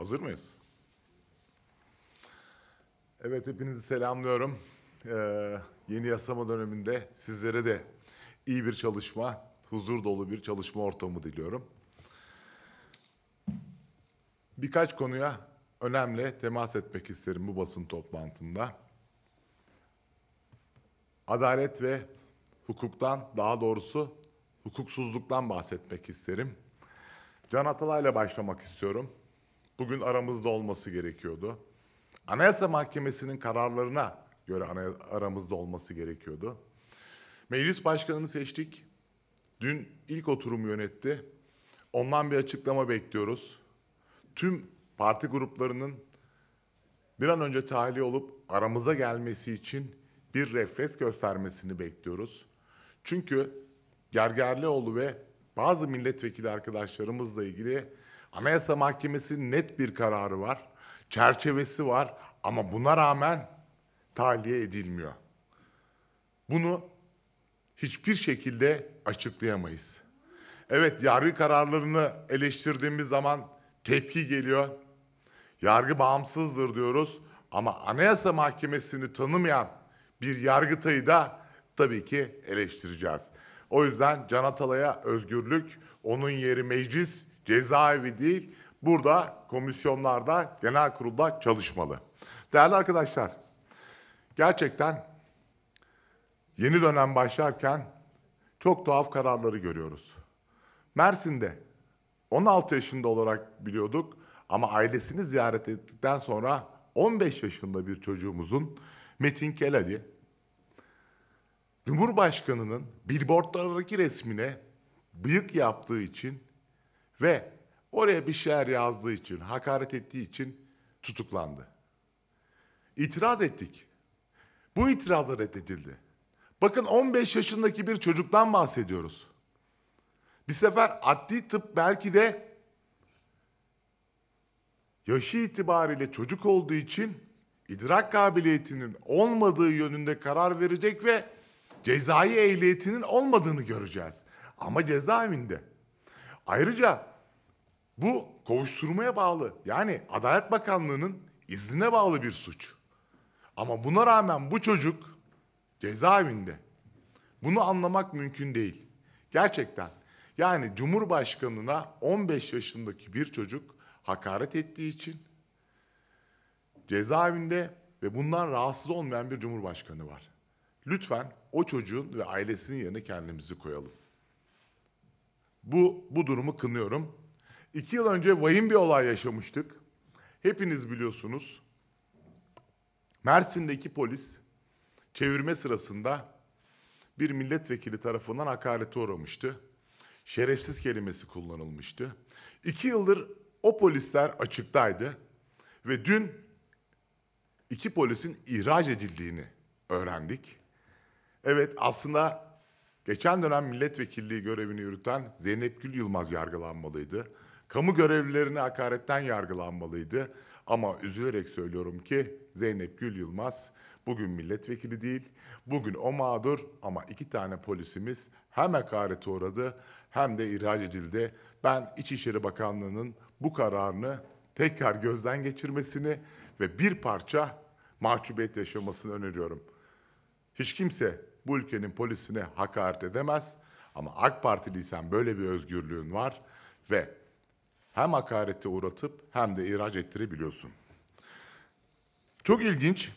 Hazır mıyız? Evet, hepinizi selamlıyorum. Ee, yeni yasama döneminde sizlere de iyi bir çalışma, huzur dolu bir çalışma ortamı diliyorum. Birkaç konuya önemli temas etmek isterim bu basın toplantımda. Adalet ve hukuktan, daha doğrusu hukuksuzluktan bahsetmek isterim. Can Atalay'la başlamak istiyorum bugün aramızda olması gerekiyordu. Anayasa Mahkemesi'nin kararlarına göre aramızda olması gerekiyordu. Meclis başkanını seçtik. Dün ilk oturumu yönetti. Ondan bir açıklama bekliyoruz. Tüm parti gruplarının bir an önce tahliye olup aramıza gelmesi için bir refres göstermesini bekliyoruz. Çünkü Gergerlioğlu ve bazı milletvekili arkadaşlarımızla ilgili Anayasa Mahkemesi'nin net bir kararı var, çerçevesi var ama buna rağmen tahliye edilmiyor. Bunu hiçbir şekilde açıklayamayız. Evet yargı kararlarını eleştirdiğimiz zaman tepki geliyor. Yargı bağımsızdır diyoruz ama Anayasa Mahkemesi'ni tanımayan bir yargıtayı da tabii ki eleştireceğiz. O yüzden Can Atalay'a özgürlük, onun yeri meclis, cezaevi değil, burada komisyonlarda, genel kurulda çalışmalı. Değerli arkadaşlar, gerçekten yeni dönem başlarken çok tuhaf kararları görüyoruz. Mersin'de 16 yaşında olarak biliyorduk ama ailesini ziyaret ettikten sonra 15 yaşında bir çocuğumuzun Metin Kelali Cumhurbaşkanı'nın billboardlardaki resmine bıyık yaptığı için ve oraya bir şeyler yazdığı için, hakaret ettiği için tutuklandı. İtiraz ettik. Bu itirazlar reddedildi. Bakın 15 yaşındaki bir çocuktan bahsediyoruz. Bir sefer adli tıp belki de yaşı itibariyle çocuk olduğu için idrak kabiliyetinin olmadığı yönünde karar verecek ve cezai ehliyetinin olmadığını göreceğiz. Ama cezaevinde. Ayrıca bu kovuşturmaya bağlı. Yani Adalet Bakanlığı'nın iznine bağlı bir suç. Ama buna rağmen bu çocuk cezaevinde. Bunu anlamak mümkün değil. Gerçekten. Yani Cumhurbaşkanına 15 yaşındaki bir çocuk hakaret ettiği için cezaevinde ve bundan rahatsız olmayan bir cumhurbaşkanı var. Lütfen o çocuğun ve ailesinin yerine kendimizi koyalım. Bu bu durumu kınıyorum. İki yıl önce vahim bir olay yaşamıştık. Hepiniz biliyorsunuz. Mersin'deki polis çevirme sırasında bir milletvekili tarafından hakarete uğramıştı. Şerefsiz kelimesi kullanılmıştı. İki yıldır o polisler açıktaydı ve dün iki polisin ihraç edildiğini öğrendik. Evet aslında geçen dönem milletvekilliği görevini yürüten Zeynep Gül Yılmaz yargılanmalıydı. Kamu görevlilerine hakaretten yargılanmalıydı. Ama üzülerek söylüyorum ki Zeynep Gül Yılmaz bugün milletvekili değil, bugün o mağdur ama iki tane polisimiz hem hakarete uğradı hem de ihraç edildi. Ben İçişleri Bakanlığı'nın bu kararını tekrar gözden geçirmesini ve bir parça mahcubiyet yaşamasını öneriyorum. Hiç kimse bu ülkenin polisine hakaret edemez ama AK Partiliysen böyle bir özgürlüğün var ve hem hakarete uğratıp hem de ihraç ettirebiliyorsun. Çok ilginç.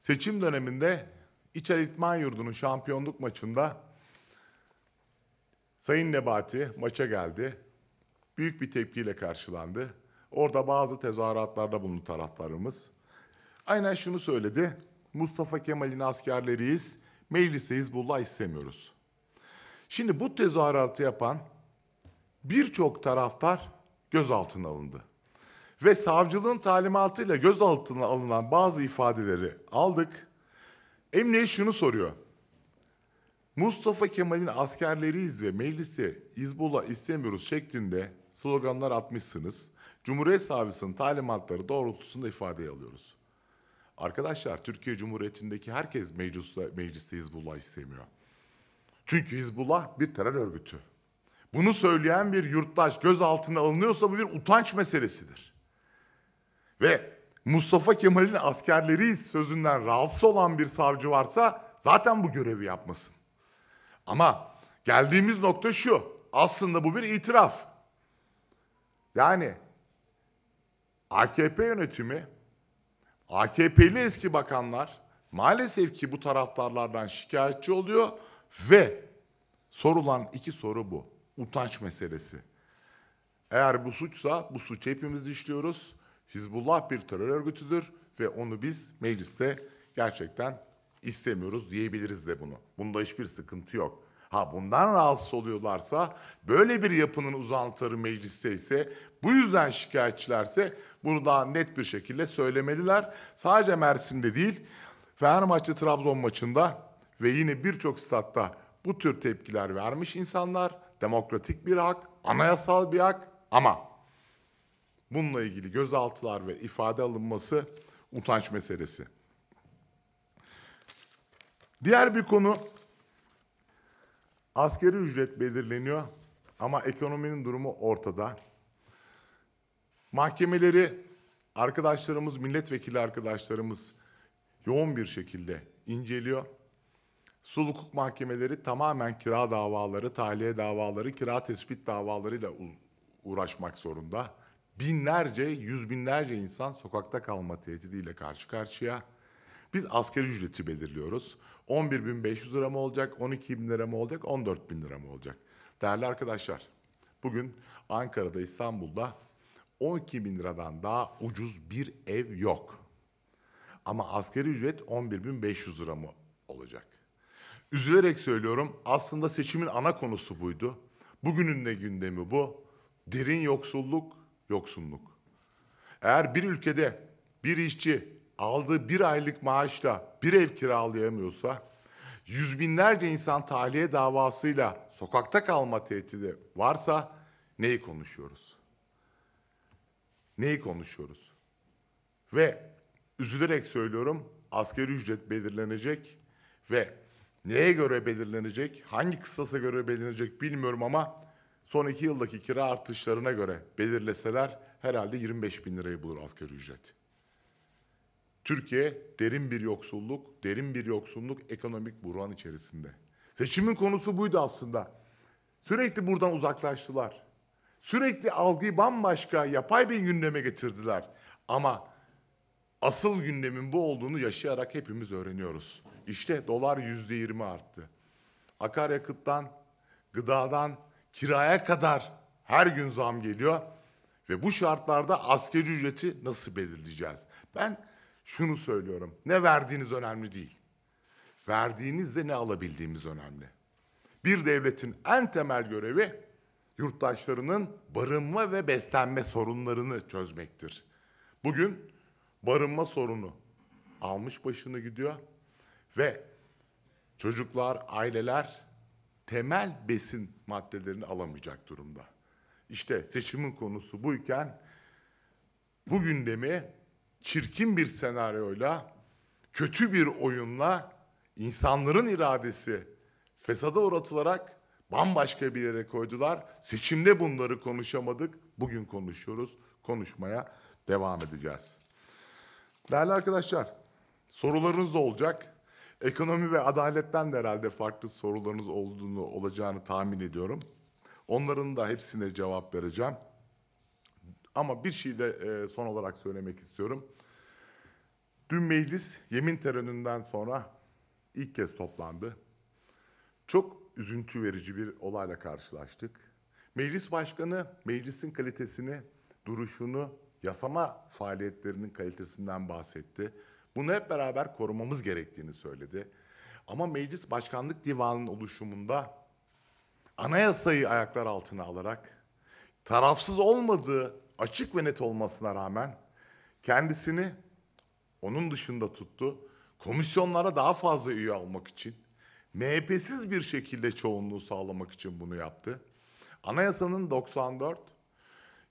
Seçim döneminde İçer İtman Yurdu'nun şampiyonluk maçında Sayın Nebati maça geldi. Büyük bir tepkiyle karşılandı. Orada bazı tezahüratlarda bulundu taraflarımız. Aynen şunu söyledi. Mustafa Kemal'in askerleriyiz. Meclise Hizbullah istemiyoruz. Şimdi bu tezahüratı yapan birçok taraftar gözaltına alındı. Ve savcılığın talimatıyla gözaltına alınan bazı ifadeleri aldık. Emre şunu soruyor. Mustafa Kemal'in askerleriyiz ve mecliste İzbola istemiyoruz şeklinde sloganlar atmışsınız. Cumhuriyet Savcısının talimatları doğrultusunda ifade alıyoruz. Arkadaşlar Türkiye Cumhuriyeti'ndeki herkes mecliste, mecliste Hizbullah istemiyor. Çünkü Hizbullah bir terör örgütü. Bunu söyleyen bir yurttaş gözaltına alınıyorsa bu bir utanç meselesidir. Ve Mustafa Kemal'in askerleri sözünden rahatsız olan bir savcı varsa zaten bu görevi yapmasın. Ama geldiğimiz nokta şu. Aslında bu bir itiraf. Yani AKP yönetimi, AKP'li eski bakanlar maalesef ki bu taraftarlardan şikayetçi oluyor ve sorulan iki soru bu utanç meselesi. Eğer bu suçsa bu suç hepimiz işliyoruz. Hizbullah bir terör örgütüdür ve onu biz mecliste gerçekten istemiyoruz diyebiliriz de bunu. Bunda hiçbir sıkıntı yok. Ha bundan rahatsız oluyorlarsa, böyle bir yapının uzantıları mecliste ise, bu yüzden şikayetçilerse bunu daha net bir şekilde söylemeliler. Sadece Mersin'de değil, Fenerbahçe Trabzon maçında ve yine birçok statta bu tür tepkiler vermiş insanlar demokratik bir hak, anayasal bir hak ama bununla ilgili gözaltılar ve ifade alınması utanç meselesi. Diğer bir konu askeri ücret belirleniyor ama ekonominin durumu ortada. Mahkemeleri arkadaşlarımız, milletvekili arkadaşlarımız yoğun bir şekilde inceliyor. Sulh hukuk mahkemeleri tamamen kira davaları, tahliye davaları, kira tespit davalarıyla uğraşmak zorunda. Binlerce, yüz binlerce insan sokakta kalma tehdidiyle karşı karşıya. Biz askeri ücreti belirliyoruz. 11.500 lira mı olacak, 12.000 lira mı olacak, 14.000 lira mı olacak? Değerli arkadaşlar, bugün Ankara'da, İstanbul'da 12 bin liradan daha ucuz bir ev yok. Ama askeri ücret 11.500 lira mı olacak? Üzülerek söylüyorum aslında seçimin ana konusu buydu. Bugünün de gündemi bu. Derin yoksulluk, yoksunluk. Eğer bir ülkede bir işçi aldığı bir aylık maaşla bir ev kiralayamıyorsa, yüz binlerce insan tahliye davasıyla sokakta kalma tehdidi varsa neyi konuşuyoruz? Neyi konuşuyoruz? Ve üzülerek söylüyorum asgari ücret belirlenecek ve Neye göre belirlenecek, hangi kıstasa göre belirlenecek bilmiyorum ama son iki yıldaki kira artışlarına göre belirleseler herhalde 25 bin lirayı bulur asgari ücret. Türkiye derin bir yoksulluk, derin bir yoksulluk ekonomik buran içerisinde. Seçimin konusu buydu aslında. Sürekli buradan uzaklaştılar. Sürekli algıyı bambaşka, yapay bir gündeme getirdiler. Ama asıl gündemin bu olduğunu yaşayarak hepimiz öğreniyoruz. İşte dolar yüzde yirmi arttı. Akaryakıttan, gıdadan, kiraya kadar her gün zam geliyor. Ve bu şartlarda asgari ücreti nasıl belirleyeceğiz? Ben şunu söylüyorum. Ne verdiğiniz önemli değil. Verdiğinizde ne alabildiğimiz önemli. Bir devletin en temel görevi yurttaşlarının barınma ve beslenme sorunlarını çözmektir. Bugün barınma sorunu almış başını gidiyor. Ve çocuklar, aileler temel besin maddelerini alamayacak durumda. İşte seçimin konusu buyken bu gündemi çirkin bir senaryoyla, kötü bir oyunla insanların iradesi fesada uğratılarak bambaşka bir yere koydular. Seçimde bunları konuşamadık. Bugün konuşuyoruz. Konuşmaya devam edeceğiz. Değerli arkadaşlar, sorularınız da olacak. Ekonomi ve adaletten de herhalde farklı sorularınız olduğunu olacağını tahmin ediyorum. Onların da hepsine cevap vereceğim. Ama bir şey de e, son olarak söylemek istiyorum. Dün meclis yemin töreninden sonra ilk kez toplandı. Çok üzüntü verici bir olayla karşılaştık. Meclis başkanı meclisin kalitesini, duruşunu, yasama faaliyetlerinin kalitesinden bahsetti. Bunu hep beraber korumamız gerektiğini söyledi. Ama Meclis Başkanlık Divanı'nın oluşumunda anayasayı ayaklar altına alarak tarafsız olmadığı açık ve net olmasına rağmen kendisini onun dışında tuttu. Komisyonlara daha fazla üye almak için, MHP'siz bir şekilde çoğunluğu sağlamak için bunu yaptı. Anayasanın 94,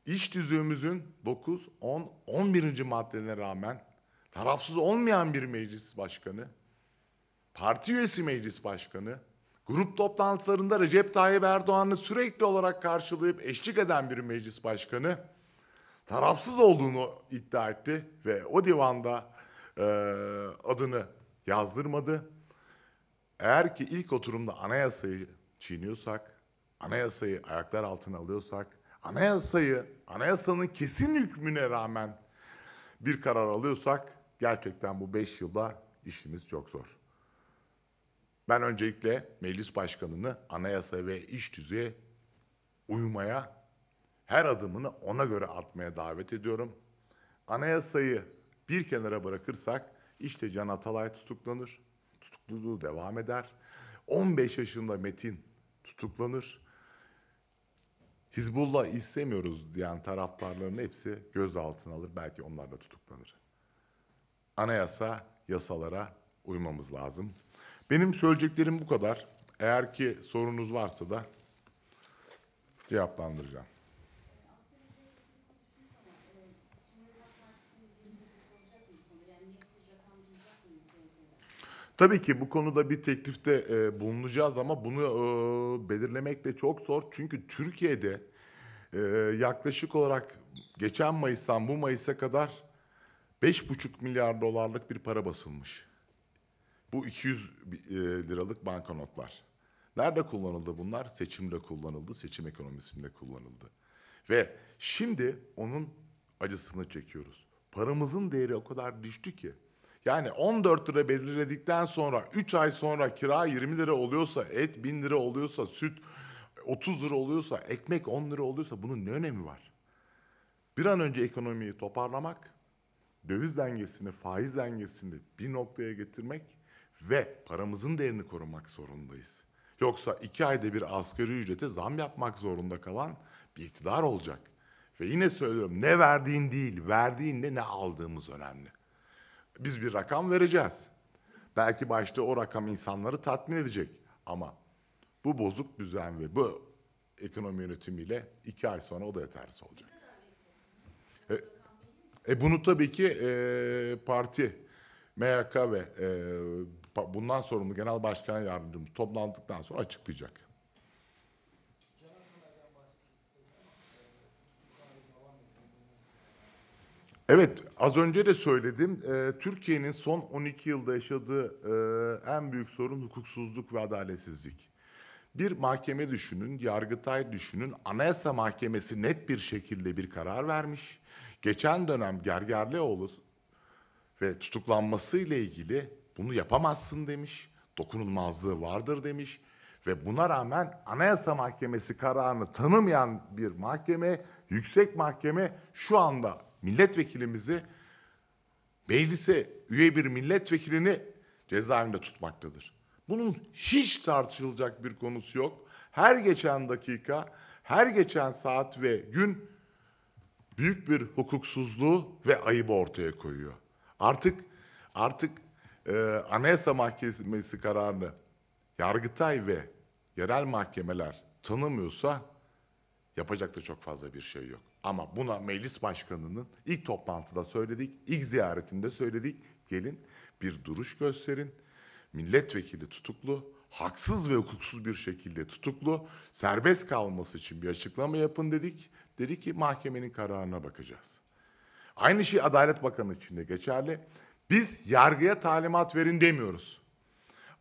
iş düzüğümüzün 9, 10, 11. maddelerine rağmen tarafsız olmayan bir meclis başkanı, parti üyesi meclis başkanı, grup toplantılarında Recep Tayyip Erdoğan'ı sürekli olarak karşılayıp eşlik eden bir meclis başkanı tarafsız olduğunu iddia etti ve o divanda e, adını yazdırmadı. Eğer ki ilk oturumda anayasayı çiğniyorsak, anayasayı ayaklar altına alıyorsak, anayasayı, anayasanın kesin hükmüne rağmen bir karar alıyorsak gerçekten bu beş yılda işimiz çok zor. Ben öncelikle meclis başkanını anayasa ve iş tüzüğe uymaya, her adımını ona göre atmaya davet ediyorum. Anayasayı bir kenara bırakırsak işte Can Atalay tutuklanır, tutukluluğu devam eder. 15 yaşında Metin tutuklanır. Hizbullah istemiyoruz diyen taraftarların hepsi gözaltına alır. Belki onlar da tutuklanır anayasa yasalara uymamız lazım. Benim söyleyeceklerim bu kadar. Eğer ki sorunuz varsa da cevaplandıracağım. Tabii ki bu konuda bir teklifte e, bulunacağız ama bunu e, belirlemek de çok zor. Çünkü Türkiye'de e, yaklaşık olarak geçen Mayıs'tan bu Mayıs'a kadar 5,5 milyar dolarlık bir para basılmış. Bu 200 e, liralık banknotlar. Nerede kullanıldı bunlar? Seçimde kullanıldı, seçim ekonomisinde kullanıldı. Ve şimdi onun acısını çekiyoruz. Paramızın değeri o kadar düştü ki. Yani 14 lira belirledikten sonra 3 ay sonra kira 20 lira oluyorsa, et 1000 lira oluyorsa, süt 30 lira oluyorsa, ekmek 10 lira oluyorsa bunun ne önemi var? Bir an önce ekonomiyi toparlamak döviz dengesini, faiz dengesini bir noktaya getirmek ve paramızın değerini korumak zorundayız. Yoksa iki ayda bir asgari ücrete zam yapmak zorunda kalan bir iktidar olacak. Ve yine söylüyorum ne verdiğin değil, verdiğinle ne aldığımız önemli. Biz bir rakam vereceğiz. Belki başta o rakam insanları tatmin edecek ama bu bozuk düzen ve bu ekonomi yönetimiyle iki ay sonra o da yetersiz olacak. E bunu tabii ki e, parti, MYK ve e, bundan sorumlu genel başkan yardımcımız toplandıktan sonra açıklayacak. Evet, az önce de söyledim. E, Türkiye'nin son 12 yılda yaşadığı e, en büyük sorun hukuksuzluk ve adaletsizlik. Bir mahkeme düşünün, Yargıtay düşünün. Anayasa Mahkemesi net bir şekilde bir karar vermiş geçen dönem Gergerlioğlu ve tutuklanması ile ilgili bunu yapamazsın demiş. Dokunulmazlığı vardır demiş ve buna rağmen Anayasa Mahkemesi kararını tanımayan bir mahkeme, yüksek mahkeme şu anda milletvekilimizi meclise üye bir milletvekilini cezaevinde tutmaktadır. Bunun hiç tartışılacak bir konusu yok. Her geçen dakika, her geçen saat ve gün büyük bir hukuksuzluğu ve ayıbı ortaya koyuyor. Artık artık e, Anayasa Mahkemesi kararını Yargıtay ve yerel mahkemeler tanımıyorsa yapacak da çok fazla bir şey yok. Ama buna meclis başkanının ilk toplantıda söyledik, ilk ziyaretinde söyledik. Gelin bir duruş gösterin. Milletvekili tutuklu, haksız ve hukuksuz bir şekilde tutuklu, serbest kalması için bir açıklama yapın dedik. Dedi ki mahkemenin kararına bakacağız. Aynı şey Adalet Bakanı için de geçerli. Biz yargıya talimat verin demiyoruz.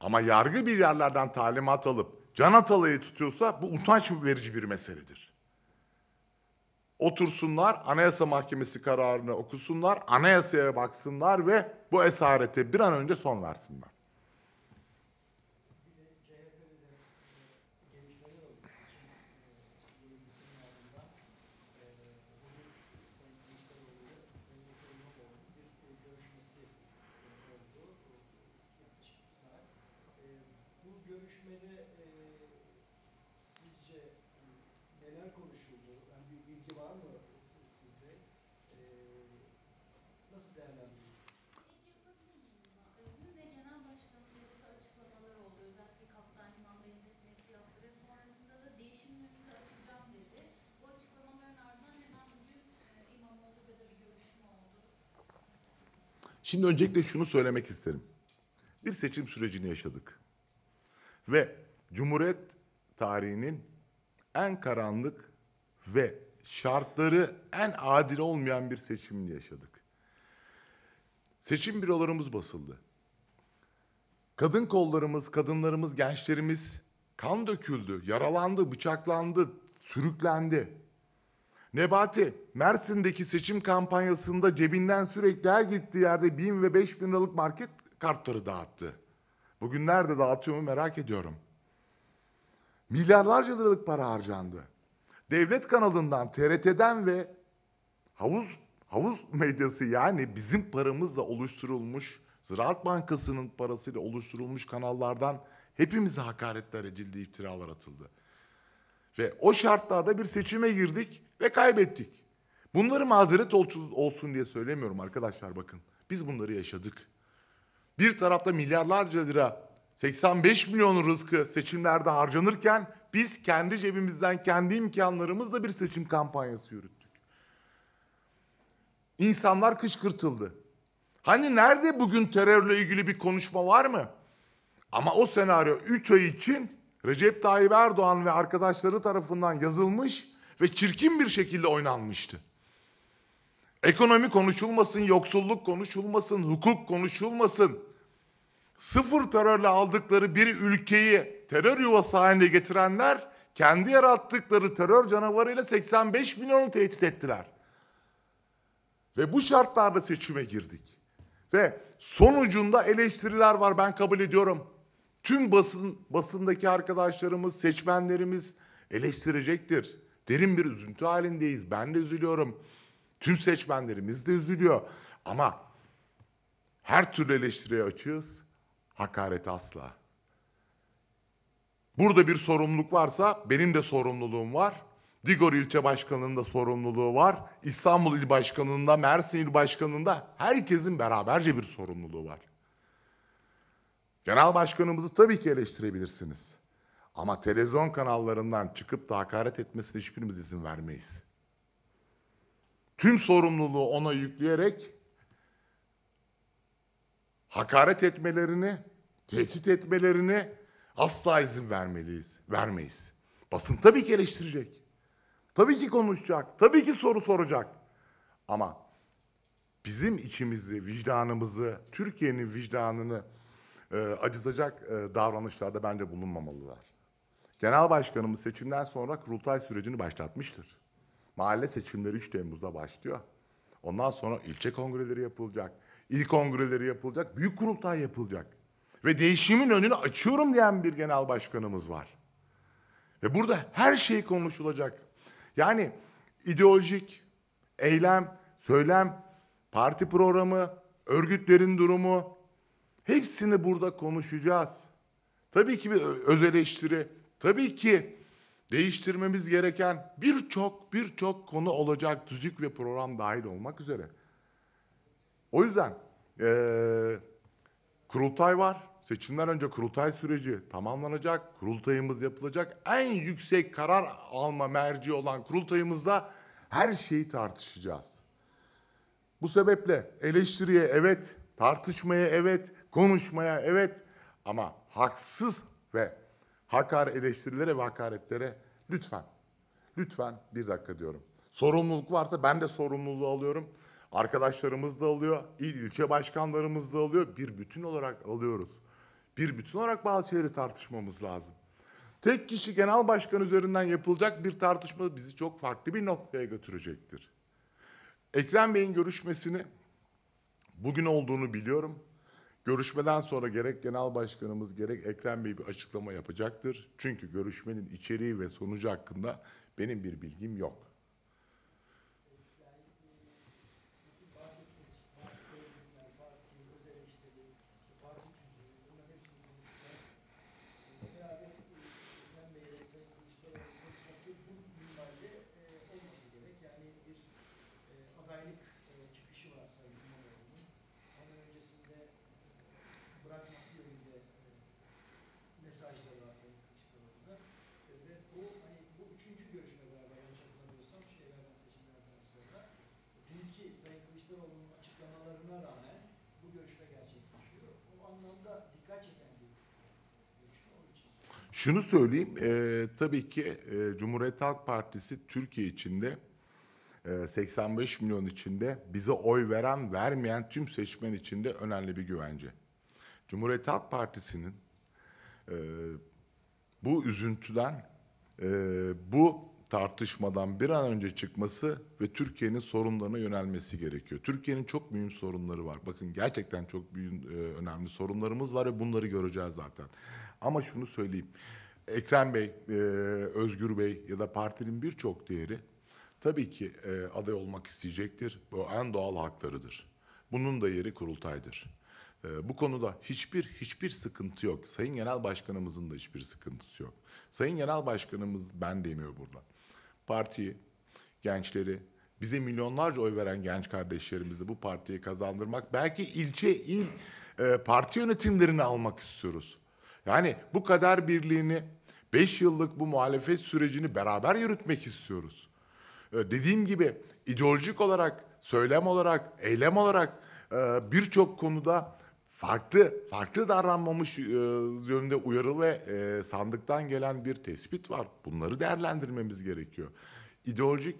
Ama yargı bir yerlerden talimat alıp can atalayı tutuyorsa bu utanç verici bir meseledir. Otursunlar, Anayasa Mahkemesi kararını okusunlar, anayasaya baksınlar ve bu esarete bir an önce son versinler. Şimdi öncelikle şunu söylemek isterim. Bir seçim sürecini yaşadık. Ve Cumhuriyet tarihinin en karanlık ve şartları en adil olmayan bir seçimini yaşadık. Seçim bürolarımız basıldı. Kadın kollarımız, kadınlarımız, gençlerimiz kan döküldü, yaralandı, bıçaklandı, sürüklendi. Nebati, Mersin'deki seçim kampanyasında cebinden sürekli her gittiği yerde 1000 ve 5000 liralık market kartları dağıttı. Bugün nerede dağıtıyor mu merak ediyorum. Milyarlarca liralık para harcandı. Devlet kanalından, TRT'den ve havuz havuz medyası yani bizim paramızla oluşturulmuş, Ziraat Bankası'nın parasıyla oluşturulmuş kanallardan hepimize hakaretler edildi, iftiralar atıldı. Ve o şartlarda bir seçime girdik ve kaybettik. Bunları mazeret olsun diye söylemiyorum arkadaşlar bakın. Biz bunları yaşadık. Bir tarafta milyarlarca lira 85 milyon rızkı seçimlerde harcanırken biz kendi cebimizden kendi imkanlarımızla bir seçim kampanyası yürüttük. İnsanlar kışkırtıldı. Hani nerede bugün terörle ilgili bir konuşma var mı? Ama o senaryo 3 ay için Recep Tayyip Erdoğan ve arkadaşları tarafından yazılmış ve çirkin bir şekilde oynanmıştı. Ekonomi konuşulmasın, yoksulluk konuşulmasın, hukuk konuşulmasın. Sıfır terörle aldıkları bir ülkeyi terör yuvası haline getirenler kendi yarattıkları terör canavarıyla 85 milyonu tehdit ettiler. Ve bu şartlarda seçime girdik. Ve sonucunda eleştiriler var ben kabul ediyorum tüm basın basındaki arkadaşlarımız, seçmenlerimiz eleştirecektir. Derin bir üzüntü halindeyiz. Ben de üzülüyorum. Tüm seçmenlerimiz de üzülüyor. Ama her türlü eleştiriye açığız. Hakaret asla. Burada bir sorumluluk varsa benim de sorumluluğum var. Digor ilçe başkanının da sorumluluğu var. İstanbul il başkanında, Mersin il başkanında herkesin beraberce bir sorumluluğu var. Genel başkanımızı tabii ki eleştirebilirsiniz. Ama televizyon kanallarından çıkıp da hakaret etmesine hiçbirimiz izin vermeyiz. Tüm sorumluluğu ona yükleyerek hakaret etmelerini, tehdit etmelerini asla izin vermeliyiz, vermeyiz. Basın tabii ki eleştirecek. Tabii ki konuşacak, tabii ki soru soracak. Ama bizim içimizi, vicdanımızı, Türkiye'nin vicdanını e, acızacak e, davranışlarda bence bulunmamalılar. Genel Başkanımız seçimden sonra kurultay sürecini başlatmıştır. Mahalle seçimleri 3 Temmuz'da başlıyor. Ondan sonra ilçe kongreleri yapılacak, il kongreleri yapılacak, büyük kurultay yapılacak. Ve değişimin önünü açıyorum diyen bir genel başkanımız var. Ve burada her şey konuşulacak. Yani ideolojik, eylem, söylem, parti programı, örgütlerin durumu, Hepsini burada konuşacağız. Tabii ki bir öz eleştiri, tabii ki değiştirmemiz gereken birçok birçok konu olacak tüzük ve program dahil olmak üzere. O yüzden ee, kurultay var. Seçimden önce kurultay süreci tamamlanacak. Kurultayımız yapılacak. En yüksek karar alma merci olan kurultayımızda her şeyi tartışacağız. Bu sebeple eleştiriye evet, Tartışmaya evet, konuşmaya evet ama haksız ve hakar eleştirilere ve hakaretlere lütfen, lütfen bir dakika diyorum. Sorumluluk varsa ben de sorumluluğu alıyorum. Arkadaşlarımız da alıyor, il ilçe başkanlarımız da alıyor. Bir bütün olarak alıyoruz. Bir bütün olarak bazı şeyleri tartışmamız lazım. Tek kişi genel başkan üzerinden yapılacak bir tartışma bizi çok farklı bir noktaya götürecektir. Ekrem Bey'in görüşmesini bugün olduğunu biliyorum. Görüşmeden sonra gerek genel başkanımız gerek Ekrem Bey bir açıklama yapacaktır. Çünkü görüşmenin içeriği ve sonucu hakkında benim bir bilgim yok. bu, hani, bu üçüncü görüşme galiba yanlış hatırlamıyorsam şeylerden seçimlerden sonra dünkü Sayın Kılıçdaroğlu'nun açıklamalarına rağmen bu görüşme gerçekleşiyor. O anlamda dikkat çeken bir görüşme onun Şunu söyleyeyim, e, tabii ki e, Cumhuriyet Halk Partisi Türkiye içinde 85 e, milyon içinde bize oy veren vermeyen tüm seçmen içinde önemli bir güvence. Cumhuriyet Halk Partisi'nin e, bu üzüntüden e, bu tartışmadan bir an önce çıkması ve Türkiye'nin sorunlarına yönelmesi gerekiyor. Türkiye'nin çok büyük sorunları var. Bakın gerçekten çok büyük, e, önemli sorunlarımız var ve bunları göreceğiz zaten. Ama şunu söyleyeyim. Ekrem Bey, e, Özgür Bey ya da partinin birçok değeri tabii ki e, aday olmak isteyecektir. Bu en doğal haklarıdır. Bunun da yeri kurultaydır. E, bu konuda hiçbir hiçbir sıkıntı yok. Sayın Genel Başkanımızın da hiçbir sıkıntısı yok. Sayın Genel Başkanımız ben demiyor burada. Partiyi, gençleri, bize milyonlarca oy veren genç kardeşlerimizi bu partiye kazandırmak, belki ilçe, il e, parti yönetimlerini almak istiyoruz. Yani bu kadar birliğini, beş yıllık bu muhalefet sürecini beraber yürütmek istiyoruz. E, dediğim gibi ideolojik olarak, söylem olarak, eylem olarak e, birçok konuda farklı farklı davranmamış e, yönde uyarı ve e, sandıktan gelen bir tespit var. Bunları değerlendirmemiz gerekiyor. İdeolojik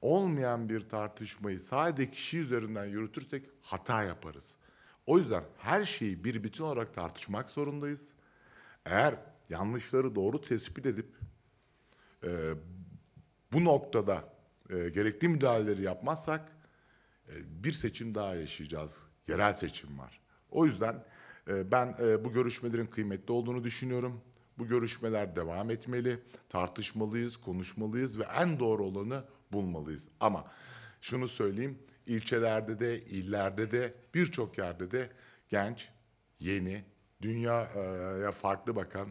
olmayan bir tartışmayı sadece kişi üzerinden yürütürsek hata yaparız. O yüzden her şeyi bir bütün olarak tartışmak zorundayız. Eğer yanlışları doğru tespit edip e, bu noktada e, gerekli müdahaleleri yapmazsak e, bir seçim daha yaşayacağız yerel seçim var. O yüzden e, ben e, bu görüşmelerin kıymetli olduğunu düşünüyorum. Bu görüşmeler devam etmeli, tartışmalıyız, konuşmalıyız ve en doğru olanı bulmalıyız. Ama şunu söyleyeyim, ilçelerde de, illerde de, birçok yerde de genç, yeni, dünyaya farklı bakan,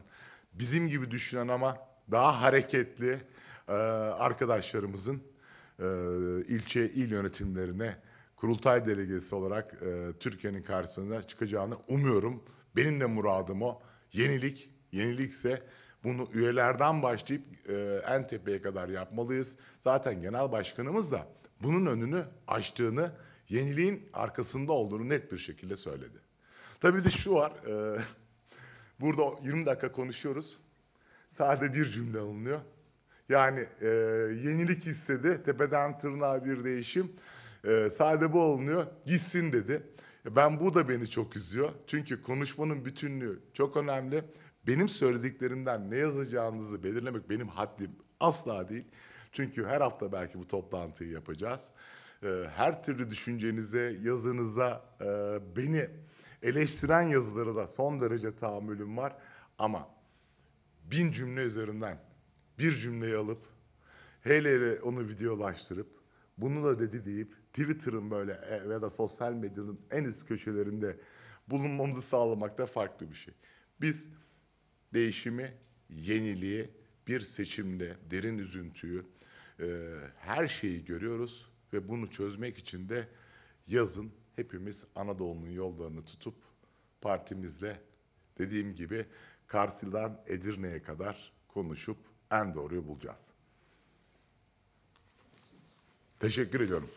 bizim gibi düşünen ama daha hareketli e, arkadaşlarımızın ilçe, il yönetimlerine kurultay delegesi olarak e, Türkiye'nin karşısına çıkacağını umuyorum. Benim de muradım o. Yenilik, yenilikse bunu üyelerden başlayıp e, en tepeye kadar yapmalıyız. Zaten genel başkanımız da bunun önünü açtığını, yeniliğin arkasında olduğunu net bir şekilde söyledi. Tabii de şu var, e, burada 20 dakika konuşuyoruz. Sadece bir cümle alınıyor. Yani e, yenilik istedi, tepeden tırnağa bir değişim e, sadece bu olunuyor gitsin dedi. E, ben bu da beni çok üzüyor. Çünkü konuşmanın bütünlüğü çok önemli. Benim söylediklerimden ne yazacağınızı belirlemek benim haddim asla değil. Çünkü her hafta belki bu toplantıyı yapacağız. Ee, her türlü düşüncenize, yazınıza, e, beni eleştiren yazılara da son derece tahammülüm var. Ama bin cümle üzerinden bir cümleyi alıp hele hele onu videolaştırıp bunu da dedi deyip Twitter'ın böyle e, ya da sosyal medyanın en üst köşelerinde bulunmamızı sağlamak da farklı bir şey. Biz değişimi, yeniliği, bir seçimle derin üzüntüyü, e, her şeyi görüyoruz ve bunu çözmek için de yazın hepimiz Anadolu'nun yollarını tutup partimizle dediğim gibi Kars'tan Edirne'ye kadar konuşup en doğruyu bulacağız. Teşekkür ediyorum.